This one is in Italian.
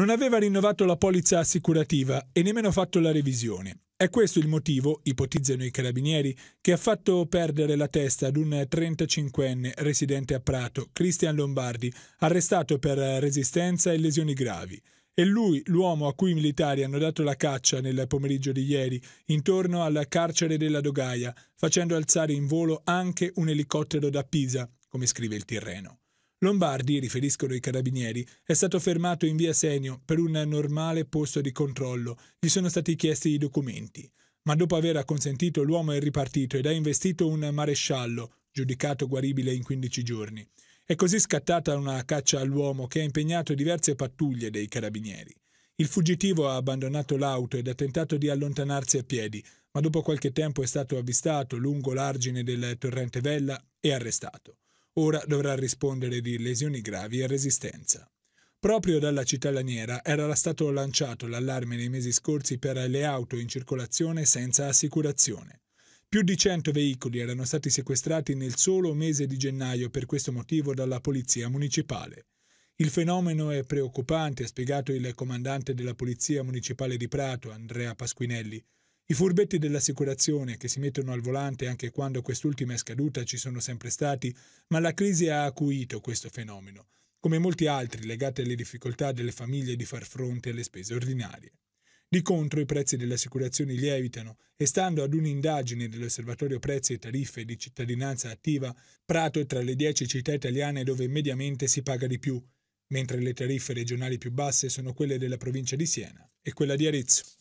Non aveva rinnovato la polizza assicurativa e nemmeno fatto la revisione. È questo il motivo, ipotizzano i carabinieri, che ha fatto perdere la testa ad un 35enne residente a Prato, Cristian Lombardi, arrestato per resistenza e lesioni gravi. E lui, l'uomo a cui i militari hanno dato la caccia nel pomeriggio di ieri, intorno al carcere della Dogaia, facendo alzare in volo anche un elicottero da Pisa, come scrive il Tirreno. Lombardi, riferiscono i carabinieri, è stato fermato in via Senio per un normale posto di controllo. Gli sono stati chiesti i documenti. Ma dopo aver acconsentito l'uomo è ripartito ed ha investito un maresciallo, giudicato guaribile in 15 giorni. È così scattata una caccia all'uomo che ha impegnato diverse pattuglie dei carabinieri. Il fuggitivo ha abbandonato l'auto ed ha tentato di allontanarsi a piedi, ma dopo qualche tempo è stato avvistato lungo l'argine del torrente Vella e arrestato. Ora dovrà rispondere di lesioni gravi e resistenza. Proprio dalla città laniera era stato lanciato l'allarme nei mesi scorsi per le auto in circolazione senza assicurazione. Più di 100 veicoli erano stati sequestrati nel solo mese di gennaio per questo motivo dalla polizia municipale. Il fenomeno è preoccupante, ha spiegato il comandante della polizia municipale di Prato, Andrea Pasquinelli, i furbetti dell'assicurazione che si mettono al volante anche quando quest'ultima è scaduta ci sono sempre stati, ma la crisi ha acuito questo fenomeno, come molti altri legati alle difficoltà delle famiglie di far fronte alle spese ordinarie. Di contro i prezzi delle assicurazioni lievitano e stando ad un'indagine dell'Osservatorio Prezzi e Tariffe di Cittadinanza Attiva, Prato è tra le dieci città italiane dove mediamente si paga di più, mentre le tariffe regionali più basse sono quelle della provincia di Siena e quella di Arezzo.